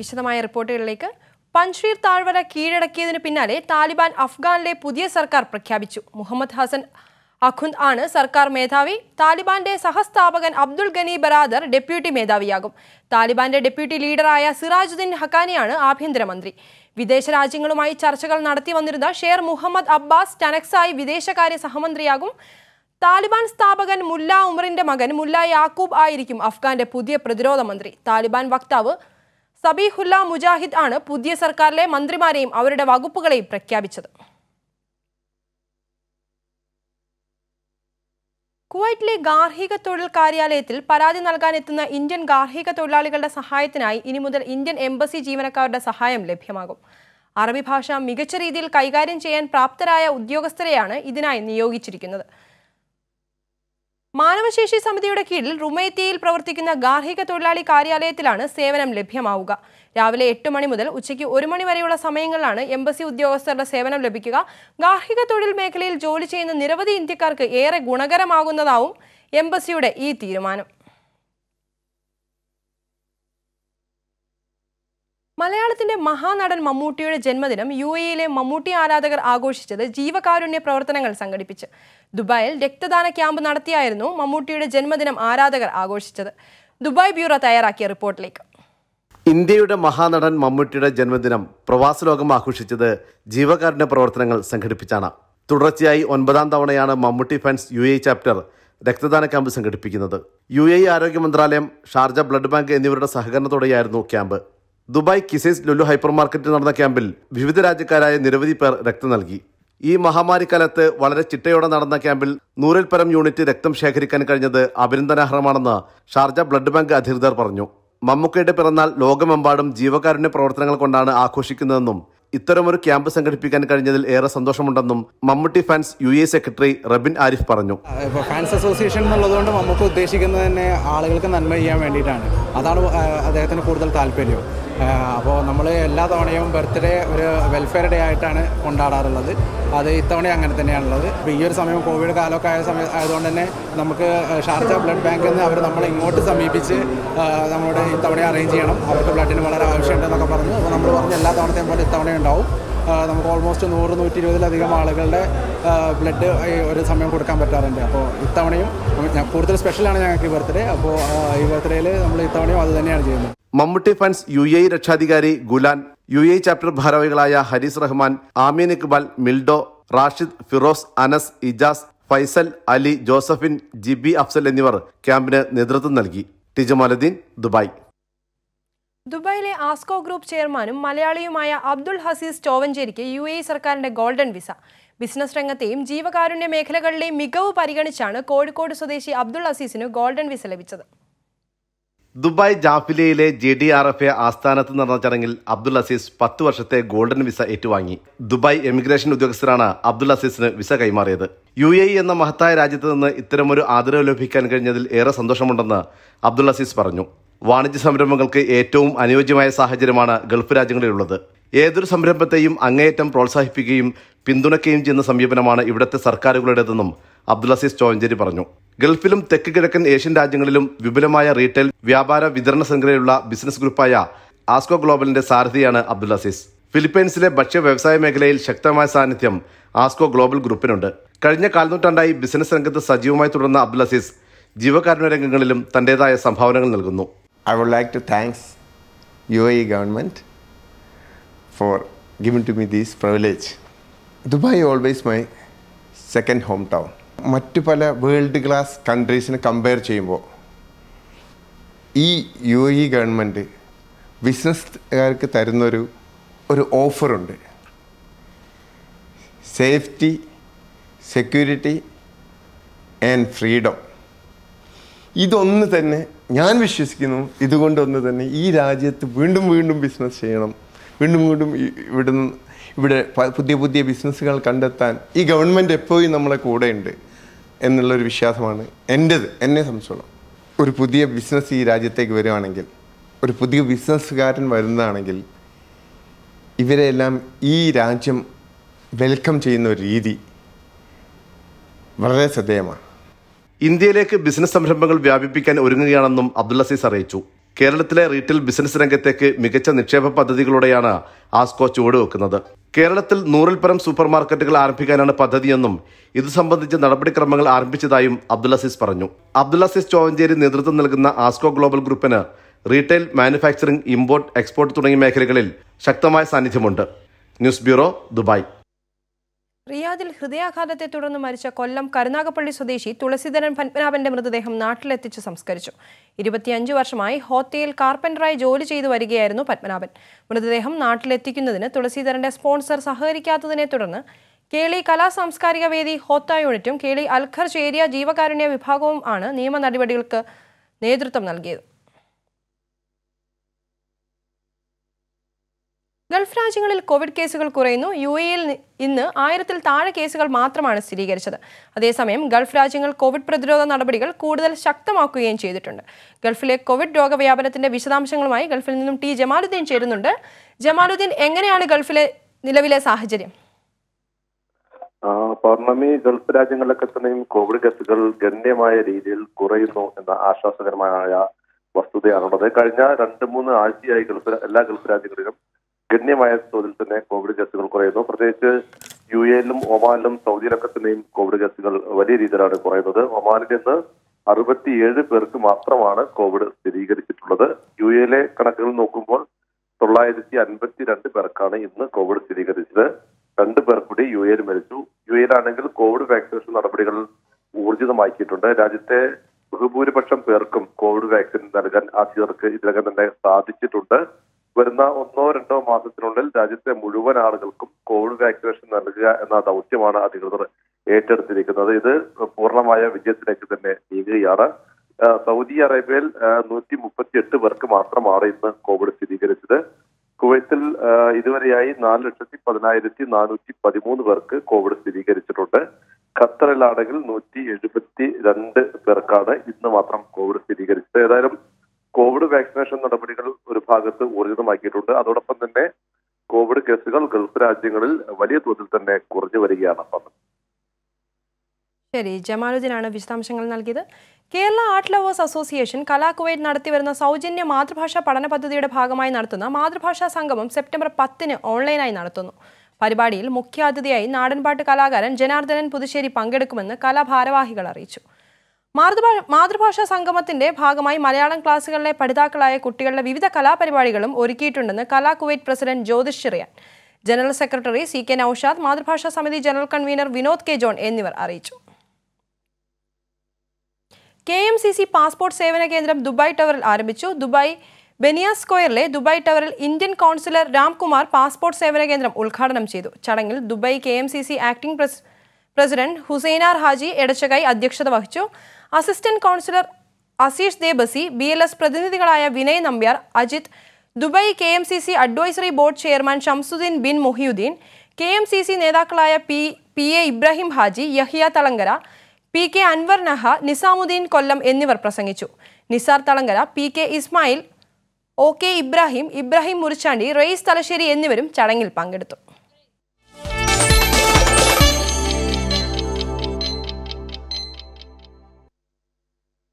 വിശദമായ റിപ്പോർട്ടുകളിലേക്ക് പഞ്ച്ഷീർ താഴ്വര കീഴടക്കിയതിനു പിന്നാലെ താലിബാൻ അഫ്ഗാനിലെ പുതിയ സർക്കാർ പ്രഖ്യാപിച്ചു മുഹമ്മദ് ഹസൻ അഖുന്ദ് ആണ് സർക്കാർ മേധാവി താലിബാന്റെ സഹസ്ഥാപകൻ അബ്ദുൾ ഗനി ബരാദർ ഡെപ്യൂട്ടി മേധാവിയാകും താലിബാന്റെ ഡെപ്യൂട്ടി ലീഡറായ സിറാജുദ്ദീൻ ഹക്കാനിയാണ് ആഭ്യന്തരമന്ത്രി വിദേശ രാജ്യങ്ങളുമായി ചർച്ചകൾ നടത്തി വന്നിരുന്ന ഷേർ മുഹമ്മദ് അബ്ബാസ് ടനക്സായി വിദേശകാര്യ സഹമന്ത്രിയാകും താലിബാൻ സ്ഥാപകൻ മുല്ല ഉമറിന്റെ മകൻ മുല്ല യാക്കൂബ് ആയിരിക്കും അഫ്ഗാന്റെ പുതിയ പ്രതിരോധ മന്ത്രി താലിബാൻ വക്താവ് സബീഹുല്ല മുജാഹിദ് ആണ് പുതിയ സർക്കാരിലെ മന്ത്രിമാരെയും അവരുടെ വകുപ്പുകളെയും പ്രഖ്യാപിച്ചത് കുവൈറ്റിലെ ഗാർഹിക തൊഴിൽ കാര്യാലയത്തിൽ പരാതി നൽകാനെത്തുന്ന ഇന്ത്യൻ ഗാർഹിക തൊഴിലാളികളുടെ സഹായത്തിനായി ഇനി മുതൽ ഇന്ത്യൻ എംബസി ജീവനക്കാരുടെ സഹായം ലഭ്യമാകും അറബി ഭാഷ മികച്ച രീതിയിൽ കൈകാര്യം ചെയ്യാൻ പ്രാപ്തരായ ഉദ്യോഗസ്ഥരെയാണ് ഇതിനായി നിയോഗിച്ചിരിക്കുന്നത് മാനവശേഷി സമിതിയുടെ കീഴിൽ റുമേത്തിയയിൽ പ്രവർത്തിക്കുന്ന ഗാർഹിക തൊഴിലാളി കാര്യാലയത്തിലാണ് സേവനം ലഭ്യമാവുക രാവിലെ എട്ട് മണി മുതൽ ഉച്ചയ്ക്ക് ഒരു മണി വരെയുള്ള സമയങ്ങളിലാണ് എംബസി ഉദ്യോഗസ്ഥരുടെ സേവനം ലഭിക്കുക ഗാർഹിക തൊഴിൽ മേഖലയിൽ ജോലി ചെയ്യുന്ന നിരവധി ഇന്ത്യക്കാർക്ക് ഏറെ ഗുണകരമാകുന്നതാവും എംബസിയുടെ ഈ തീരുമാനം മലയാളത്തിന്റെ മഹാനടൻ മമ്മൂട്ടിയുടെ ജന്മദിനം യു എയിലെ മമ്മൂട്ടി ആരാധകർ ആഘോഷിച്ചത് ജീവകാരുണ്യ പ്രവർത്തനങ്ങൾ സംഘടിപ്പിച്ച് ദുബായിൽ രക്തദാന ക്യാമ്പ് നടത്തിയായിരുന്നു മമ്മൂട്ടിയുടെ ജന്മദിനം ആരാധകർ ആഘോഷിച്ചത് ദുബായ് ബ്യൂറോ തയ്യാറാക്കിയ റിപ്പോർട്ടിലേക്ക് ഇന്ത്യയുടെ മഹാനടൻ മമ്മൂട്ടിയുടെ ജന്മദിനം ലോകം ആഘോഷിച്ചത് ജീവകാരുണ്യ പ്രവർത്തനങ്ങൾ സംഘടിപ്പിച്ചാണ് തുടർച്ചയായി ഒൻപതാം തവണയാണ് Mammootty fans U A chapter രക്തദാന ക്യാമ്പ് സംഘടിപ്പിക്കുന്നത് യു എ ആരോഗ്യ മന്ത്രാലയം ഷാർജ ബ്ലഡ് ബാങ്ക് എന്നിവരുടെ സഹകരണത്തോടെയായിരുന്നു camp Dubai Qusais Lulu hyper മാർക്കറ്റിൽ നടന്ന ക്യാമ്പിൽ വിവിധ രാജ്യക്കാരായ നിരവധി പേർ രക്തം നൽകി ഈ മഹാമാരിക്കാലത്ത് വളരെ ചിട്ടയോടെ നടന്ന ക്യാമ്പിൽ നൂറിൽ പരം യൂണിറ്റ് രക്തം ശേഖരിക്കാൻ കഴിഞ്ഞത് അഭിനന്ദനാർഹമാണെന്ന് ഷാർജ ബ്ലഡ് ബാങ്ക് അധികൃതർ പറഞ്ഞു മമ്മൂക്കയുടെ പിറന്നാൾ ലോകമെമ്പാടും ജീവകാരുണ്യ പ്രവർത്തനങ്ങൾ കൊണ്ടാണ് ആഘോഷിക്കുന്നതെന്നും ഇത്തരമൊരു ക്യാമ്പ് സംഘടിപ്പിക്കാൻ കഴിഞ്ഞതിൽ ഏറെ സന്തോഷമുണ്ടെന്നും Mammootty fans U A secretary Rabin Arif പറഞ്ഞു ഫാൻസ് അസോസിയേഷൻ എന്നുള്ളതുകൊണ്ട് മമ്മൂക്ക ഉദ്ദേശിക്കുന്നത് തന്നെ ആളുകൾക്ക് നന്മ ചെയ്യാൻ വേണ്ടിയിട്ടാണ് അതാണ് അദ്ദേഹത്തിന് കൂടുതൽ താല്പര്യം അപ്പോൾ നമ്മൾ എല്ലാ തവണയും ബർത്ത്ഡേ ഒരു വെൽഫെയർ ഡേ ആയിട്ടാണ് കൊണ്ടാടാറുള്ളത് അത് ഇത്തവണ അങ്ങനെ തന്നെയാണുള്ളത് അപ്പോൾ ഈ ഒരു സമയം കോവിഡ് കാലമൊക്കെ ആയ സമയം ആയതുകൊണ്ട് തന്നെ നമുക്ക് ഷാർജ ബ്ലഡ് ബാങ്കിൽ നിന്ന് അവർ നമ്മളെ ഇങ്ങോട്ട് സമീപിച്ച് നമ്മളോട് ഇത്തവണ അറേഞ്ച് ചെയ്യണം അവർക്ക് ബ്ലഡിന് വളരെ ആവശ്യമുണ്ടെന്നൊക്കെ പറഞ്ഞു അപ്പോൾ നമ്മൾ പറഞ്ഞ് എല്ലാ തവണത്തെയും പോലെ ഇത്തവണ ഉണ്ടാവും നമുക്ക് ഓൾമോസ്റ്റ് നൂറ് നൂറ്റി ഇരുപതിലധികം ആളുകളുടെ ബ്ലഡ് ഒരു സമയം കൊടുക്കാൻ പറ്റാറുണ്ട് അപ്പോൾ ഇത്തവണയും കൂടുതൽ സ്പെഷ്യലാണ് ഞങ്ങൾക്ക് ഈ ബർത്ത്ഡേ അപ്പോൾ ഈ ബർത്ത്ഡേയിൽ നമ്മൾ ഇത്തവണയും അത് തന്നെയാണ് ചെയ്യുന്നത് മമ്മൂട്ടി ഫണ്ട്സ് യു എ രക്ഷാധികാരി ഗുലാൻ യു എ ചാപ്റ്റർ ഭാരവികളായ ഹരീസ് റഹ്മാൻ ആമീൻ ഇക്ബാൽ മിൽഡോ റാഷിദ് ഫിറോസ് അനസ് ഇജാസ് ഫൈസൽ അലി ജോസഫിൻ ജിബി അഫ്സൽ എന്നിവർ ക്യാമ്പിന് നേതൃത്വം നൽകി ടിജമാലദ്ദീൻ ദുബായ് ദുബായിലെ ആസ്കോ ഗ്രൂപ്പ് ചെയർമാനും മലയാളിയുമായ അബ്ദുൾ ഹസീസ് ചോവഞ്ചേരിക്ക് യു എ സർക്കാരിന്റെ ഗോൾഡൻ വിസ ബിസിനസ് രംഗത്തെയും ജീവകാരുണ്യ മേഖലകളിലെയും മികവ് പരിഗണിച്ചാണ് കോഴിക്കോട് സ്വദേശി അബ്ദുൾ ഹസീസിന് ഗോൾഡൻ വിസ ലഭിച്ചത് ദുബായ് ജാഫിലയിലെ J D R F A ആസ്ഥാനത്ത് നടന്ന ചടങ്ങിൽ അബ്ദുൾ അസീസ് പത്ത് വർഷത്തെ ഗോൾഡൻ വിസ ഏറ്റുവാങ്ങി ദുബായ് എമിഗ്രേഷൻ ഉദ്യോഗസ്ഥരാണ് അബ്ദുൾ അസീസിന് വിസ കൈമാറിയത് യു എ എന്ന മഹത്തായ രാജ്യത്ത് നിന്ന് ഇത്തരമൊരു ആദരവ് ലഭിക്കാൻ കഴിഞ്ഞതിൽ ഏറെ സന്തോഷമുണ്ടെന്ന് അബ്ദുൾ അസീസ് പറഞ്ഞു വാണിജ്യ സംരംഭങ്ങൾക്ക് ഏറ്റവും അനുയോജ്യമായ സാഹചര്യമാണ് ഗൾഫ് രാജ്യങ്ങളിലുള്ളത് ഏതൊരു സംരംഭത്തെയും അങ്ങേയറ്റം പ്രോത്സാഹിപ്പിക്കുകയും പിന്തുണയ്ക്കുകയും ചെയ്യുന്ന സമീപനമാണ് ഇവിടുത്തെ സർക്കാരുകളുടേതെന്നും അബ്ദുൽ അസീസ് ചോഞ്ചേരി പറഞ്ഞു ഗൾഫിലും തെക്ക് കിഴക്കൻ ഏഷ്യൻ രാജ്യങ്ങളിലും വിപുലമായ റീറ്റെയിൽ വ്യാപാര വിതരണ ശൃംഖലയുള്ള ബിസിനസ് ഗ്രൂപ്പായ ആസ്കോ ഗ്ലോബലിന്റെ സാരഥിയാണ് അബ്ദുൽ അസീസ് ഫിലിപ്പൈൻസിലെ ഭക്ഷ്യ വ്യവസായ മേഖലയിൽ ശക്തമായ സാന്നിധ്യം ആസ്കോ ഗ്ലോബൽ ഗ്രൂപ്പിനുണ്ട് കഴിഞ്ഞ കാൽനൂറ്റാണ്ടായി ബിസിനസ് രംഗത്ത് സജീവമായി തുടർന്ന അബ്ദുൽ അസീസ് ജീവകാരുണ്യ രംഗങ്ങളിലും തന്റേതായ സംഭാവനകൾ നൽകുന്നു I would like to thank UAE government for giving to me this privilege. Dubai always my second home town മറ്റു പല വേൾഡ് ക്ലാസ് കൺട്രീസിനെ കമ്പയർ ചെയ്യുമ്പോൾ ഈ യു എ ഗവൺമെൻറ് ബിസിനസ്സുകാർക്ക് തരുന്നൊരു ഒരു ഓഫറുണ്ട് സേഫ്റ്റി സെക്യൂരിറ്റി ആൻഡ് ഫ്രീഡം ഇതൊന്ന് തന്നെ ഞാൻ വിശ്വസിക്കുന്നു ഇതുകൊണ്ടൊന്ന് തന്നെ ഈ രാജ്യത്ത് വീണ്ടും വീണ്ടും ബിസിനസ് ചെയ്യണം വീണ്ടും വീണ്ടും ഇവിടെ ഇവിടെ പുതിയ പുതിയ ബിസിനസ്സുകൾ കണ്ടെത്താൻ ഈ ഗവൺമെൻറ് എപ്പോഴും നമ്മളെ കൂടെയുണ്ട് എന്നുള്ളൊരു വിശ്വാസമാണ് എൻ്റെത് എന്നെ സംബന്ധിച്ചോളം ഒരു പുതിയ ബിസിനസ് ഈ രാജ്യത്തേക്ക് വരുവാണെങ്കിൽ ഒരു പുതിയ ബിസിനസ്സുകാരൻ വരുന്നതാണെങ്കിൽ ഇവരെല്ലാം ഈ രാജ്യം വെൽക്കം ചെയ്യുന്ന ഒരു രീതി വളരെ ശ്രദ്ധേയമാണ് ഇന്ത്യയിലേക്ക് ബിസിനസ് സംരംഭങ്ങൾ വ്യാപിപ്പിക്കാൻ ഒരുങ്ങുകയാണെന്നും അബ്ദുൾ അസീസ് അറിയിച്ചു കേരളത്തിലെ റീറ്റെയിൽ ബിസിനസ് രംഗത്തേക്ക് മികച്ച നിക്ഷേപ പദ്ധതികളോടെയാണ് ആസ്കോ ചുവടുവെക്കുന്നത് കേരളത്തിൽ നൂറിൽ പരം സൂപ്പർ മാർക്കറ്റുകൾ ആരംഭിക്കാനാണ് പദ്ധതിയെന്നും ഇത് സംബന്ധിച്ച് നടപടിക്രമങ്ങൾ ആരംഭിച്ചതായും അബ്ദുൾ അസീസ് പറഞ്ഞു അബ്ദുൾ അസീസ് ചോവഞ്ചേരി നേതൃത്വം നൽകുന്ന ആസ്കോ ഗ്ലോബൽ ഗ്രൂപ്പിന് റീറ്റെയിൽ മാനുഫാക്ചറിംഗ് ഇമ്പോർട്ട് എക്സ്പോർട്ട് തുടങ്ങിയ മേഖലകളിൽ ശക്തമായ സാന്നിധ്യമുണ്ട് ന്യൂസ് ബ്യൂറോ ദുബായ് റിയാദിൽ ഹൃദയാഘാതത്തെ തുടർന്ന് മരിച്ച കൊല്ലം കരുനാഗപ്പള്ളി സ്വദേശി തുളസീധരൻ പത്മനാഭന്റെ മൃതദേഹം നാട്ടിലെത്തിച്ച് സംസ്കരിച്ചു ഇരുപത്തിയഞ്ച് വർഷമായി ഹോത്തയിൽ കാർപ്പൻ്ററായി ജോലി ചെയ്തു വരികയായിരുന്നു പത്മനാഭൻ മൃതദേഹം നാട്ടിലെത്തിക്കുന്നതിന് തുളസീധരന്റെ സ്പോൺസർ സഹകരിക്കാത്തതിനെ തുടർന്ന് കേളി കലാ സാംസ്കാരിക വേദി ഹോത്ത യൂണിറ്റും കേളി അൽഖർ ചേരിയ ജീവകാരുണ്യ വിഭാഗവും ആണ് നിയമ നടപടികൾക്ക് നേതൃത്വം നൽകിയത് ഗൾഫ് രാജ്യങ്ങളിൽ കോവിഡ് കേസുകൾ കുറയുന്നു യു എയിൽ ഇന്ന് ആയിരത്തിൽ താഴെ കേസുകൾ മാത്രമാണ് സ്ഥിരീകരിച്ചത് അതേസമയം ഗൾഫ് രാജ്യങ്ങൾ കോവിഡ് പ്രതിരോധ നടപടികൾ കൂടുതൽ ശക്തമാക്കുകയും ചെയ്തിട്ടുണ്ട് ഗൾഫിലെ കോവിഡ് രോഗവ്യാപനത്തിന്റെ വിശദാംശങ്ങളുമായി ഗൾഫിൽ നിന്നും ടി ജമാലുദ്ദീൻ ചേരുന്നുണ്ട് ജമാലുദ്ദീൻ എങ്ങനെയാണ് ഗൾഫിലെ നിലവിലെ സാഹചര്യം പൗർണമി ഗൾഫ് രാജ്യങ്ങളിലൊക്കെ തന്നെയും കോവിഡ് കേസുകൾ ഗണ്യമായ രീതിയിൽ കുറയുന്നു എന്ന ആശ്വാസകരമായ വസ്തുതയാണുള്ളത് കഴിഞ്ഞ രണ്ട് മൂന്ന് ആഴ്ചയായി ഗൾഫ് എല്ലാ ഗൾഫ് രാജ്യങ്ങളിലും ഗണ്യമായ തോതിൽ തന്നെ കോവിഡ് കേസുകൾ കുറയുന്നു പ്രത്യേകിച്ച് യു എയിലും ഒമാനിലും സൗദിയിലൊക്കെ തന്നെയും കോവിഡ് കേസുകൾ വലിയ രീതിയിലാണ് കുറയുന്നത് ഒമാനിൽ നിന്ന് അറുപത്തിയേഴ് പേർക്ക് മാത്രമാണ് കോവിഡ് സ്ഥിരീകരിച്ചിട്ടുള്ളത് യു എയിലെ കണക്കുകൾ നോക്കുമ്പോൾ തൊള്ളായിരത്തി അൻപത്തിരണ്ട് പേർക്കാണ് ഇന്ന് കോവിഡ് സ്ഥിരീകരിച്ചത് രണ്ട് പേർ കൂടി യു എയിൽ മരിച്ചു യു എയിലാണെങ്കിൽ കോവിഡ് വാക്സിനേഷൻ നടപടികൾ ഊർജിതമാക്കിയിട്ടുണ്ട് രാജ്യത്തെ ബഹുഭൂരിപക്ഷം പേർക്കും കോവിഡ് വാക്സിൻ നൽകാൻ അധികൃതർക്ക് ഇതിനകം തന്നെ സാധിച്ചിട്ടുണ്ട് വരുന്ന ഒന്നോ രണ്ടോ മാസത്തിനുള്ളിൽ രാജ്യത്തെ മുഴുവൻ ആളുകൾക്കും കോവിഡ് വാക്സിനേഷൻ നൽകുക എന്ന ദൗത്യമാണ് അധികൃതർ ഏറ്റെടുത്തിരിക്കുന്നത് ഇത് പൂർണ്ണമായ വിജയത്തിലേക്ക് തന്നെ നീങ്ങുകയാണ് സൗദി അറേബ്യയിൽ നൂറ്റി മുപ്പത്തി എട്ട് പേർക്ക് മാത്രമാണ് ഇന്ന് കോവിഡ് സ്ഥിരീകരിച്ചത് കുവൈത്തിൽ ഇതുവരെയായി നാല് ലക്ഷത്തി പതിനായിരത്തി നാനൂറ്റി പതിമൂന്ന് പേർക്ക് കോവിഡ് സ്ഥിരീകരിച്ചിട്ടുണ്ട് ഖത്തറിലാണെങ്കിൽ നൂറ്റി എഴുപത്തി രണ്ട് പേർക്കാണ് ഇന്ന് മാത്രം കോവിഡ് സ്ഥിരീകരിച്ചത് ഏതായാലും കോവിഡ് വാക്സിനേഷൻ നടപടികൾ ഒരു ഭാഗത്ത് ഊർജിതമാക്കിയിട്ടുണ്ട് അതോടൊപ്പം തന്നെ കോവിഡ് കേസുകൾ ഗൾഫ് രാജ്യങ്ങളിൽ വലിയ തോതിൽ തന്നെ കുറഞ്ഞു വരികയാണ് ശരി ജമാലുദ്ദീനാണ് വിശദാംശങ്ങൾ നൽകിയത് Kerala art lovers association Kala Kuwait നടത്തിവരുന്ന സൗജന്യ മാതൃഭാഷാ പഠന പദ്ധതിയുടെ ഭാഗമായി നടത്തുന്ന മാതൃഭാഷാ സംഗമം സെപ്റ്റംബർ പത്തിന് ഓൺലൈനായി നടത്തുന്നു പരിപാടിയിൽ മുഖ്യാതിഥിയായി നാടൻപാട്ട് കലാകാരൻ ജനാർദ്ദനൻ പുതുശ്ശേരി പങ്കെടുക്കുമെന്ന് കലാഭാരവാഹികൾ അറിയിച്ചു മാതൃഭാഷാ സംഗമത്തിന്റെ ഭാഗമായി മലയാളം ക്ലാസുകളിലെ പഠിതാക്കളായ കുട്ടികളുടെ വിവിധ കലാപരിപാടികളും ഒരുക്കിയിട്ടുണ്ടെന്ന് Kala Kuwait president Jyothish Cheriyan general secretary C K Naushad മാതൃഭാഷാ സമിതി general convener Vinod K John എന്നിവർ അറിയിച്ചു K M C C passport സേവന കേന്ദ്രം ദുബായ് ടവറിൽ ആരംഭിച്ചു ദുബായ് ബെനിയാസ് സ്ക്വയറിലെ ദുബായ് ടവറിൽ ഇന്ത്യൻ കൗൺസിലർ രാംകുമാർ പാസ്പോർട്ട് സേവന കേന്ദ്രം ഉദ്ഘാടനം ചെയ്തു ചടങ്ങിൽ Dubai K M C C acting president president Husainar Haji Edachakai അധ്യക്ഷത വഹിച്ചു assistant councillor Aseesh Debasi B പ്രതിനിധികളായ Vinay Nambiar Ajith Dubai K M C C advisory board chairman Shamsuddin bin Muhiyuddin K M C C നേതാക്കളായ P P A Ibrahim Haji Yahiya Thalangara P K Anwar Naha Nizamuddin Kollam എന്നിവർ പ്രസംഗിച്ചു Nisar Thalangara P K Ismail O K Ibrahim Ibrahim Murichandi Rais Thalassery എന്നിവരും ചടങ്ങിൽ പങ്കെടുത്തു